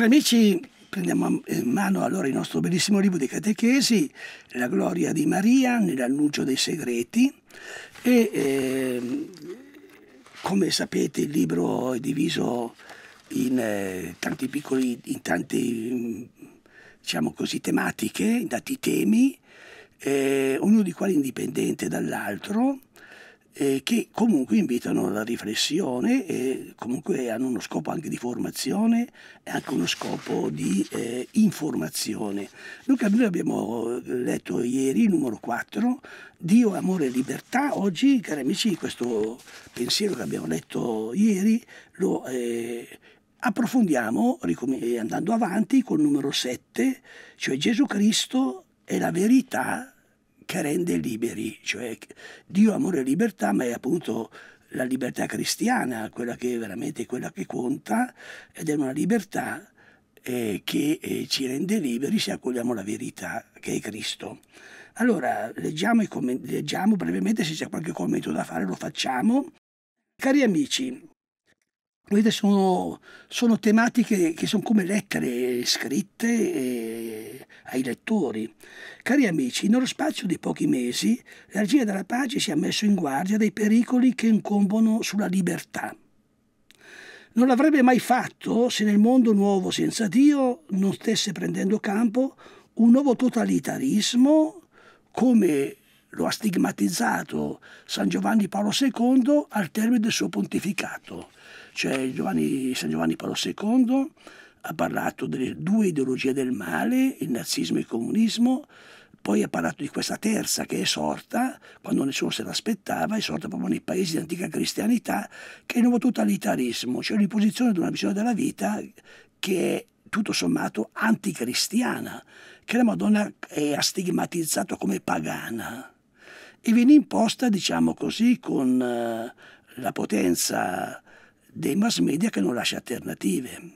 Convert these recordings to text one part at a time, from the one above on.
Cari amici, prendiamo in mano allora il nostro bellissimo libro di catechesi, La gloria di Maria nell'annuncio dei segreti e eh, come sapete il libro è diviso in eh, tanti piccoli, in tante diciamo così tematiche, in tanti temi, eh, ognuno di quali indipendente dall'altro eh, che comunque invitano alla riflessione e comunque hanno uno scopo anche di formazione e anche uno scopo di eh, informazione. Noi abbiamo eh, letto ieri il numero 4, Dio, amore e libertà. Oggi, cari amici, questo pensiero che abbiamo letto ieri lo... Eh, approfondiamo eh, andando avanti col numero 7, cioè Gesù Cristo è la verità che rende liberi, cioè Dio amore e libertà, ma è appunto la libertà cristiana, quella che è veramente quella che conta, ed è una libertà eh, che eh, ci rende liberi se accogliamo la verità che è Cristo. Allora, leggiamo, i leggiamo brevemente, se c'è qualche commento da fare lo facciamo. Cari amici, Vedete, sono, sono, tematiche che sono come lettere scritte eh, ai lettori. Cari amici, nello spazio di pochi mesi, l'Argina della Pace si è messo in guardia dei pericoli che incombono sulla libertà. Non l'avrebbe mai fatto se nel mondo nuovo senza Dio non stesse prendendo campo un nuovo totalitarismo come lo ha stigmatizzato San Giovanni Paolo II al termine del suo pontificato c'è Giovanni, San Giovanni Paolo II, ha parlato delle due ideologie del male, il nazismo e il comunismo, poi ha parlato di questa terza che è sorta, quando nessuno se l'aspettava, è sorta proprio nei paesi di antica cristianità, che è il nuovo totalitarismo, cioè l'imposizione di una visione della vita che è tutto sommato anticristiana, che la Madonna ha stigmatizzato come pagana e viene imposta, diciamo così, con eh, la potenza dei mass media che non lascia alternative.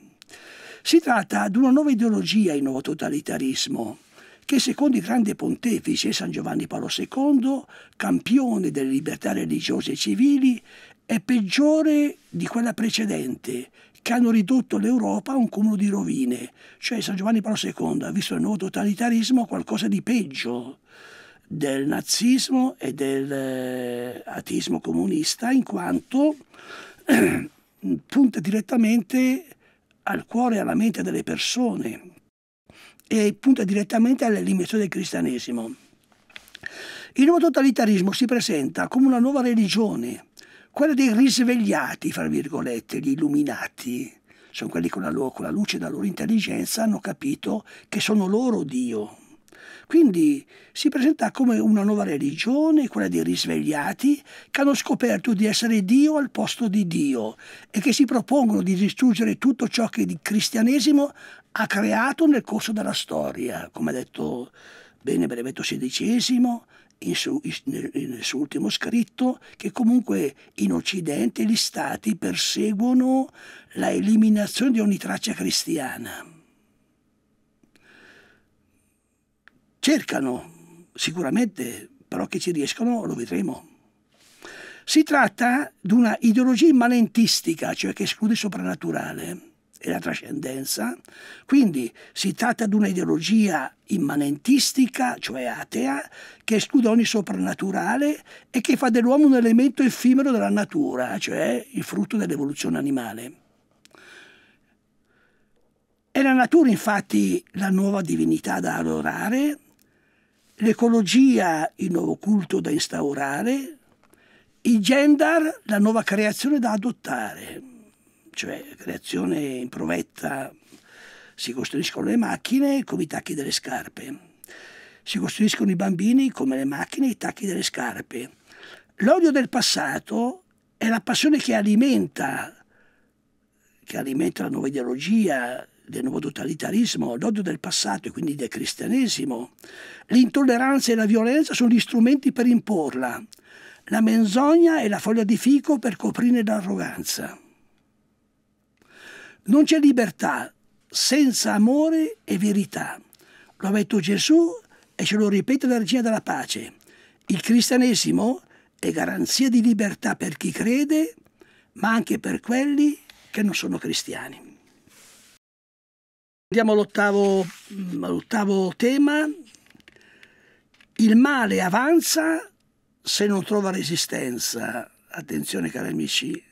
Si tratta di una nuova ideologia, il nuovo totalitarismo, che secondo il grande pontefice San Giovanni Paolo II, campione delle libertà religiose e civili, è peggiore di quella precedente, che hanno ridotto l'Europa a un cumulo di rovine. Cioè San Giovanni Paolo II ha visto il nuovo totalitarismo qualcosa di peggio del nazismo e dell'ateismo eh, comunista, in quanto Mm, punta direttamente al cuore e alla mente delle persone e punta direttamente all'eliminazione del cristianesimo. Il nuovo totalitarismo si presenta come una nuova religione, quella dei risvegliati, fra virgolette, gli illuminati, sono quelli con la, con la luce della loro intelligenza hanno capito che sono loro Dio, quindi si presenta come una nuova religione, quella dei risvegliati, che hanno scoperto di essere Dio al posto di Dio e che si propongono di distruggere tutto ciò che il cristianesimo ha creato nel corso della storia, come ha detto bene Benedetto XVI, nel suo ultimo scritto che comunque in Occidente gli stati perseguono la eliminazione di ogni traccia cristiana. cercano sicuramente, però che ci riescono lo vedremo. Si tratta di una ideologia immanentistica, cioè che esclude il soprannaturale e la trascendenza, quindi si tratta di una ideologia immanentistica, cioè atea, che esclude ogni soprannaturale e che fa dell'uomo un elemento effimero della natura, cioè il frutto dell'evoluzione animale. È la natura infatti la nuova divinità da adorare l'ecologia il nuovo culto da instaurare, il gender la nuova creazione da adottare, cioè creazione in provetta, si costruiscono le macchine come i tacchi delle scarpe, si costruiscono i bambini come le macchine e i tacchi delle scarpe. L'odio del passato è la passione che alimenta, che alimenta la nuova ideologia, del nuovo totalitarismo, l'odio del passato e quindi del cristianesimo. L'intolleranza e la violenza sono gli strumenti per imporla, la menzogna e la foglia di fico per coprire l'arroganza. Non c'è libertà senza amore e verità. Lo ha detto Gesù e ce lo ripete la regina della pace. Il cristianesimo è garanzia di libertà per chi crede, ma anche per quelli che non sono cristiani. Andiamo all'ottavo, mm, all'ottavo, tema. Il male avanza se non trova resistenza. Attenzione cari amici.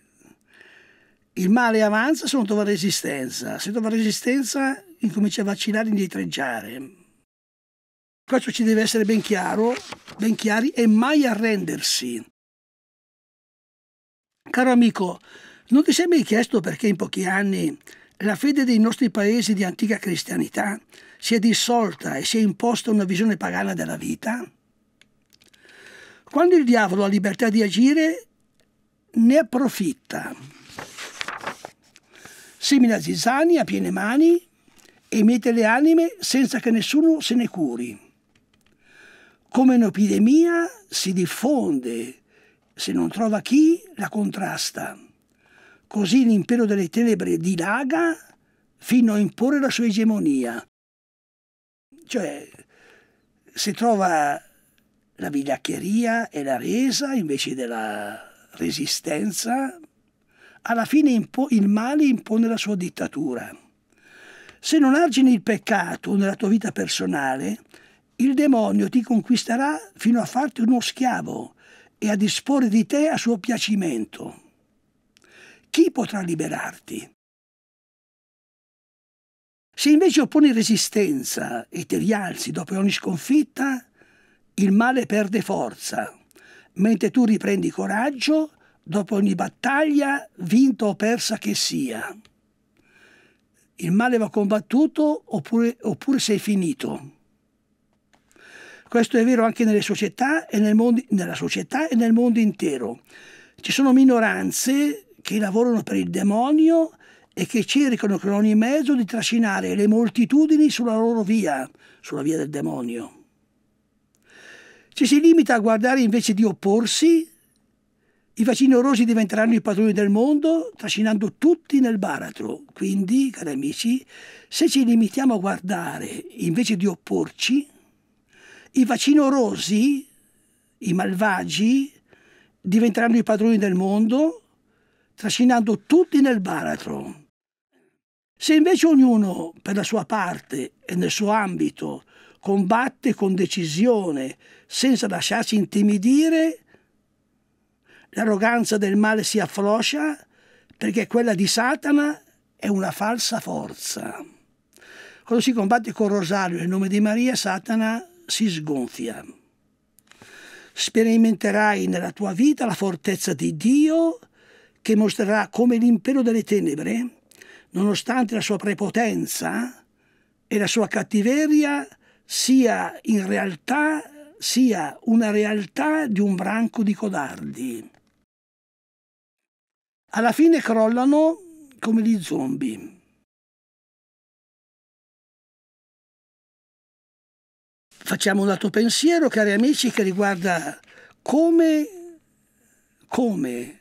Il male avanza se non trova resistenza. Se trova resistenza incomincia a vacillare, indietreggiare. Questo ci deve essere ben chiaro, ben chiari e mai arrendersi. Caro amico, non ti sei mai chiesto perché in pochi anni la fede dei nostri paesi di antica cristianità si è dissolta e si è imposta una visione pagana della vita? Quando il diavolo ha libertà di agire, ne approfitta. Semina zizzani a piene mani e mette le anime senza che nessuno se ne curi. Come un'epidemia si diffonde, se non trova chi la contrasta. Così l'impero delle tenebre dilaga fino a imporre la sua egemonia. Cioè, si trova la vigliaccheria e la resa invece della resistenza, alla fine il male impone la sua dittatura. Se non argini il peccato nella tua vita personale, il demonio ti conquisterà fino a farti uno schiavo e a disporre di te a suo piacimento chi potrà liberarti? Se invece opponi resistenza e ti rialzi dopo ogni sconfitta, il male perde forza, mentre tu riprendi coraggio dopo ogni battaglia, vinta o persa che sia. Il male va combattuto oppure, oppure sei finito. Questo è vero anche nelle società e nel mondo, nella società e nel mondo intero. Ci sono minoranze che lavorano per il demonio e che cercano con ogni mezzo di trascinare le moltitudini sulla loro via, sulla via del demonio. Ci si limita a guardare invece di opporsi, i facinorosi diventeranno i padroni del mondo, trascinando tutti nel baratro. Quindi, cari amici, se ci limitiamo a guardare invece di opporci, i facinorosi, i malvagi, diventeranno i padroni del mondo, trascinando tutti nel baratro. Se invece ognuno, per la sua parte e nel suo ambito, combatte con decisione, senza lasciarsi intimidire, l'arroganza del male si affloscia perché quella di Satana è una falsa forza. Quando si combatte con rosario nel nome di Maria, Satana si sgonfia. Sperimenterai nella tua vita la fortezza di Dio che mostrerà come l'impero delle tenebre, nonostante la sua prepotenza e la sua cattiveria, sia in realtà sia una realtà di un branco di codardi. Alla fine crollano come gli zombie. Facciamo un altro pensiero, cari amici, che riguarda come, come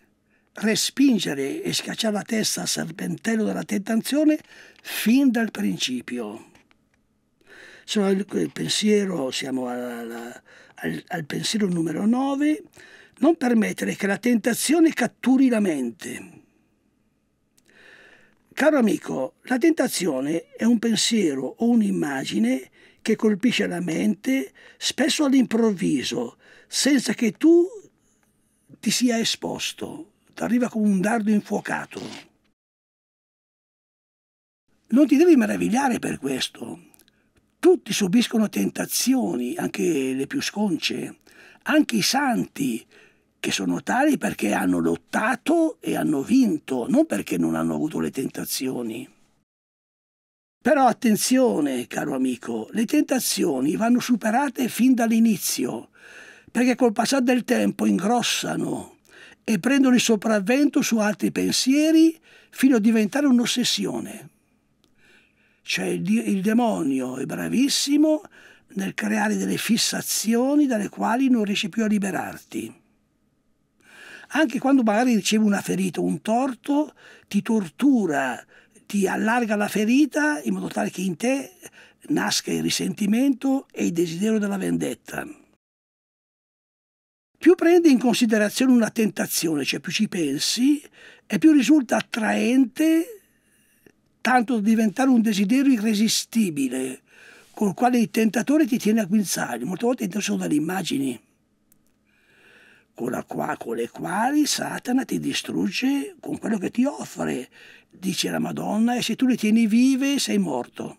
respingere e schiacciare la testa al serpentello della tentazione fin dal principio. Sono al pensiero, siamo alla, al, al pensiero numero 9, non permettere che la tentazione catturi la mente. Caro amico, la tentazione è un pensiero o un'immagine che colpisce la mente spesso all'improvviso, senza che tu ti sia esposto arriva come un dardo infuocato. Non ti devi meravigliare per questo. Tutti subiscono tentazioni, anche le più sconce, anche i santi, che sono tali perché hanno lottato e hanno vinto, non perché non hanno avuto le tentazioni. Però attenzione, caro amico, le tentazioni vanno superate fin dall'inizio, perché col passare del tempo ingrossano, e prendono il sopravvento su altri pensieri fino a diventare un'ossessione. Cioè il, il demonio è bravissimo nel creare delle fissazioni dalle quali non riesci più a liberarti. Anche quando magari ricevi una ferita, un torto, ti tortura, ti allarga la ferita in modo tale che in te nasca il risentimento e il desiderio della vendetta più prendi in considerazione una tentazione, cioè più ci pensi, e più risulta attraente tanto da diventare un desiderio irresistibile, col quale il tentatore ti tiene a guinzaglio. Molte volte sono dalle immagini con, qua, con le quali Satana ti distrugge con quello che ti offre, dice la Madonna, e se tu le tieni vive sei morto.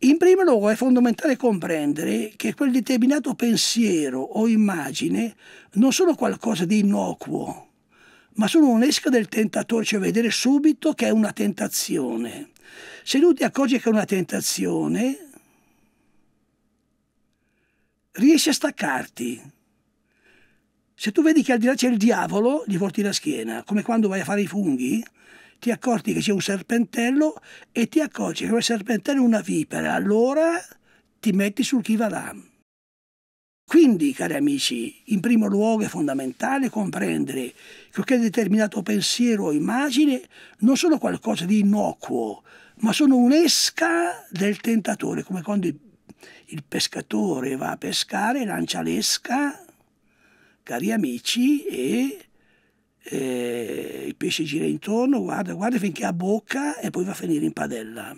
In primo luogo è fondamentale comprendere che quel determinato pensiero o immagine non sono qualcosa di innocuo, ma sono un'esca del tentatore, cioè vedere subito che è una tentazione. Se lui ti accorge che è una tentazione, riesci a staccarti. Se tu vedi che al di là c'è il diavolo, gli porti la schiena, come quando vai a fare i funghi, ti accorti che c'è un serpentello e ti accorgi che quel serpentello è una vipera, allora ti metti sul kivaram. Quindi, cari amici, in primo luogo è fondamentale comprendere che quel determinato pensiero o immagine non sono qualcosa di innocuo, ma sono un'esca del tentatore, come quando il pescatore va a pescare, lancia l'esca, cari amici, e eh, il pesce gira intorno, guarda, guarda finché ha bocca e poi va a finire in padella.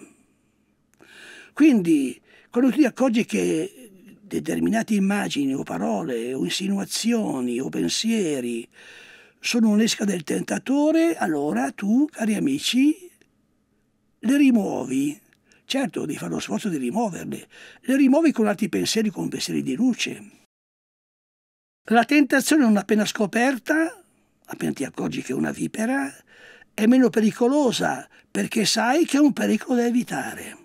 Quindi quando ti accorgi che determinate immagini o parole o insinuazioni o pensieri sono un'esca del tentatore, allora tu, cari amici, le rimuovi. Certo, devi fare lo sforzo di rimuoverle. Le rimuovi con altri pensieri, con pensieri di luce. La tentazione non appena scoperta appena ti accorgi che è una vipera, è meno pericolosa perché sai che è un pericolo da evitare.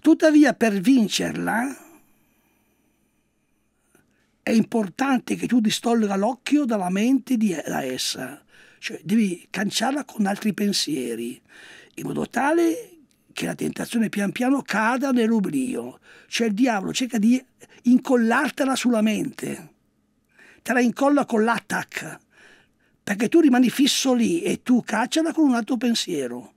Tuttavia per vincerla è importante che tu distolga l'occhio dalla mente di, da essa, cioè devi canciarla con altri pensieri, in modo tale che la tentazione pian piano cada nell'oblio, cioè il diavolo cerca di incollartela sulla mente, te la incolla con l'attack, perché tu rimani fisso lì e tu cacciala con un altro pensiero.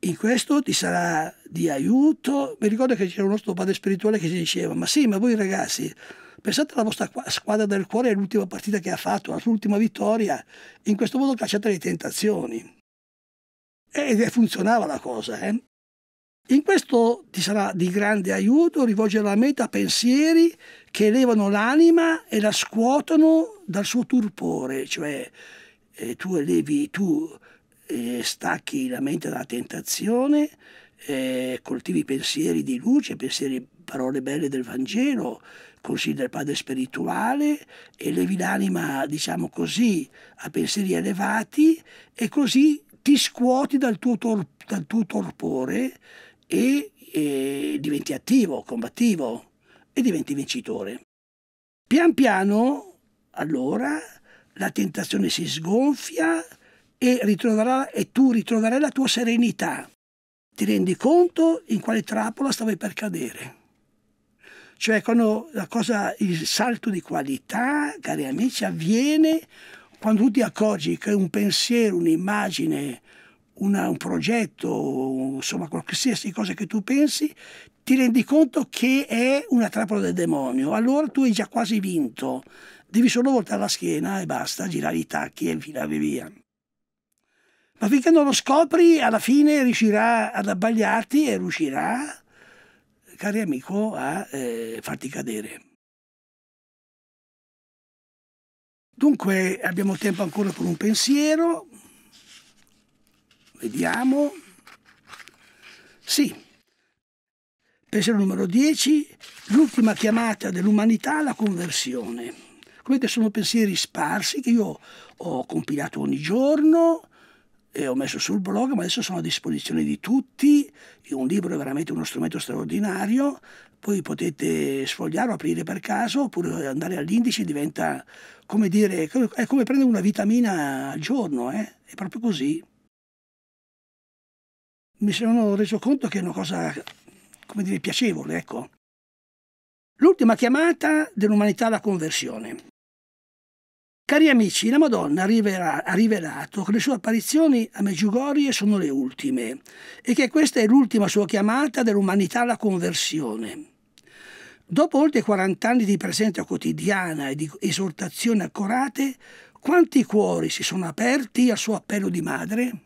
In questo ti sarà di aiuto. Mi ricordo che c'era un nostro padre spirituale che ci diceva, ma sì, ma voi ragazzi, pensate alla vostra squadra del cuore all'ultima partita che ha fatto, all'ultima vittoria, in questo modo cacciate le tentazioni. E funzionava la cosa, eh? In questo ti sarà di grande aiuto rivolgere alla meta pensieri che elevano l'anima e la scuotono dal suo turpore, cioè eh, tu elevi, tu eh, stacchi la mente dalla tentazione, eh, coltivi pensieri di luce, pensieri, parole belle del Vangelo, consigli del padre spirituale, elevi l'anima, diciamo così, a pensieri elevati e così ti scuoti dal tuo, tor dal tuo torpore e, e diventi attivo, combattivo e diventi vincitore. Pian piano, allora, la tentazione si sgonfia e, e tu ritroverai la tua serenità. Ti rendi conto in quale trappola stavi per cadere cioè quando la cosa, il salto di qualità, cari amici, avviene quando tu ti accorgi che un pensiero, un'immagine, una, un progetto, insomma qualsiasi cosa che tu pensi, ti rendi conto che è una trappola del demonio, allora tu hai già quasi vinto, devi solo voltare la schiena e basta, girare i tacchi e filare via. Ma finché non lo scopri, alla fine riuscirà ad abbagliarti e riuscirà, cari amico, a eh, farti cadere. Dunque abbiamo tempo ancora per un pensiero, Vediamo. Sì. Pensiero numero 10, l'ultima chiamata dell'umanità alla conversione. Come vedete sono pensieri sparsi che io ho compilato ogni giorno, e ho messo sul blog, ma adesso sono a disposizione di tutti. Un libro è veramente uno strumento straordinario, poi potete sfogliarlo, aprire per caso, oppure andare all'indice, diventa come dire, è come prendere una vitamina al giorno, eh? è proprio così mi sono reso conto che è una cosa, come dire, piacevole, ecco. L'ultima chiamata dell'umanità alla conversione. Cari amici, la Madonna arriverà, ha rivelato che le sue apparizioni a Meggiugorie sono le ultime e che questa è l'ultima sua chiamata dell'umanità alla conversione. Dopo oltre 40 anni di presenza quotidiana e di esortazioni accorate, quanti cuori si sono aperti al suo appello di madre?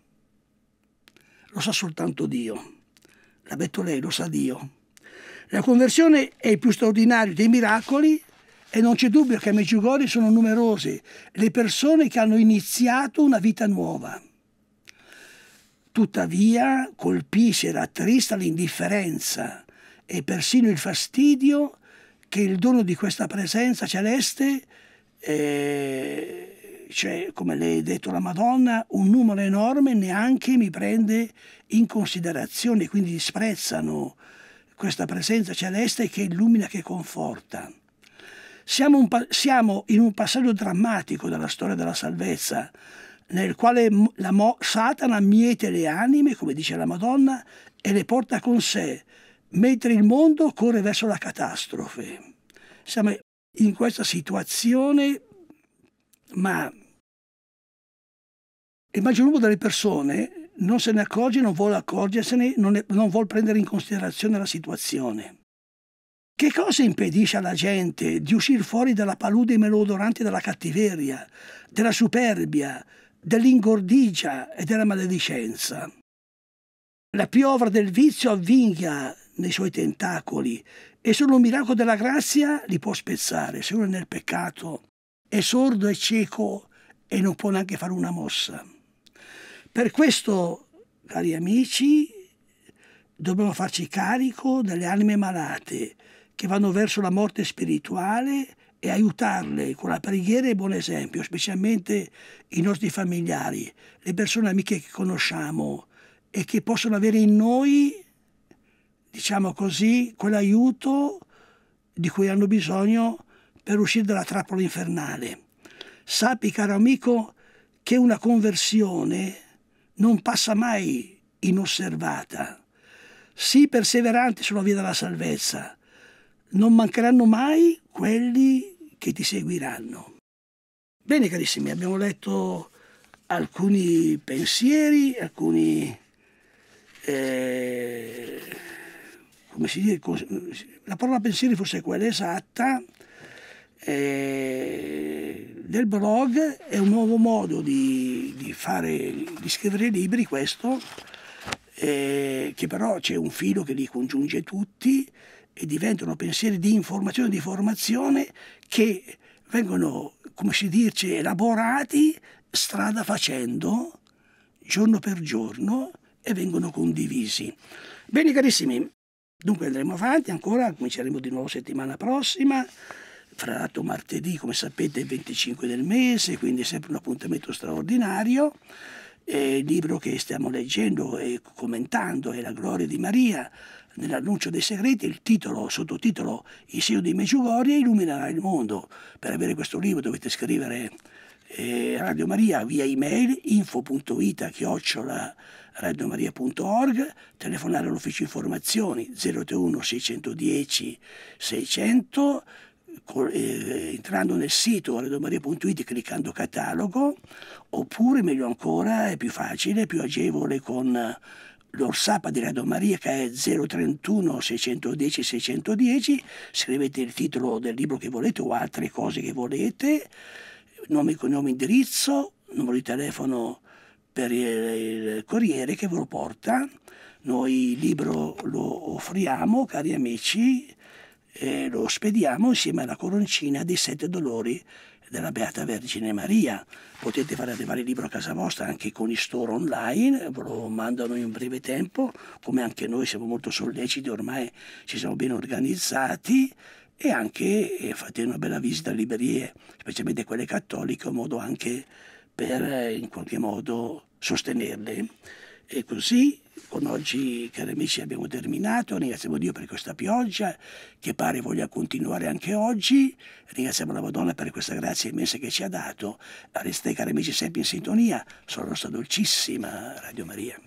lo sa soltanto Dio. L'ha detto lei, lo sa Dio. La conversione è il più straordinario dei miracoli e non c'è dubbio che a Meggiugorje sono numerose le persone che hanno iniziato una vita nuova. Tuttavia colpisce e rattrista l'indifferenza e persino il fastidio che il dono di questa presenza celeste eh, cioè, come lei ha detto, la Madonna, un numero enorme neanche mi prende in considerazione, quindi disprezzano questa presenza celeste che illumina, che conforta. Siamo, un, siamo in un passaggio drammatico della storia della salvezza, nel quale la, Satana miete le anime, come dice la Madonna, e le porta con sé, mentre il mondo corre verso la catastrofe. Siamo in questa situazione, ma il maggior numero delle persone non se ne accorge, non vuole accorgersene, non, è, non vuole prendere in considerazione la situazione. Che cosa impedisce alla gente di uscire fuori dalla palude melodorante della cattiveria, della superbia, dell'ingordigia e della maledicenza? La piovra del vizio avvinga nei suoi tentacoli e solo un miracolo della grazia li può spezzare. Se uno è nel peccato, è sordo e cieco e non può neanche fare una mossa. Per questo, cari amici, dobbiamo farci carico delle anime malate che vanno verso la morte spirituale e aiutarle con la preghiera e buon esempio, specialmente i nostri familiari, le persone amiche che conosciamo e che possono avere in noi, diciamo così, quell'aiuto di cui hanno bisogno per uscire dalla trappola infernale. Sappi, caro amico, che una conversione non passa mai inosservata. Sii perseverante sulla via della salvezza. Non mancheranno mai quelli che ti seguiranno. Bene carissimi, abbiamo letto alcuni pensieri, alcuni... Eh, come si dice? La parola pensieri forse è quella esatta, eh, del blog è un nuovo modo di, di, fare, di scrivere libri, questo, eh, che però c'è un filo che li congiunge tutti e diventano pensieri di informazione e di formazione che vengono, come si dice, elaborati strada facendo, giorno per giorno, e vengono condivisi. Bene carissimi, dunque andremo avanti ancora, cominceremo di nuovo settimana prossima fra l'altro martedì, come sapete, è il 25 del mese, quindi è sempre un appuntamento straordinario. E il libro che stiamo leggendo e commentando è La gloria di Maria, nell'annuncio dei segreti, il titolo, sottotitolo Il segno di Meggiugorie illuminerà il mondo. Per avere questo libro dovete scrivere eh, Radio Maria via email info.ita chiocciola radiomaria.org, telefonare all'ufficio informazioni 031 610 600 eh, entrando nel sito alredomaria.it cliccando catalogo oppure meglio ancora è più facile, più agevole con eh, l'Orsapa di Radio Maria che è 031 610 610 scrivete il titolo del libro che volete o altre cose che volete nome, cognome, indirizzo numero di telefono per il corriere che ve lo porta noi il libro lo offriamo cari amici eh, lo spediamo insieme alla coroncina dei sette dolori della Beata Vergine Maria. Potete fare arrivare il libro a casa vostra anche con i store online, ve lo mandano in breve tempo, come anche noi siamo molto solleciti, ormai ci siamo ben organizzati e anche eh, fate una bella visita a librerie, specialmente quelle cattoliche, in modo anche per eh, in qualche modo sostenerle. E così con oggi, cari amici, abbiamo terminato. Ringraziamo Dio per questa pioggia che pare voglia continuare anche oggi. Ringraziamo la Madonna per questa grazia immensa che ci ha dato. Restate, cari amici, sempre in sintonia. Sono la nostra dolcissima Radio Maria.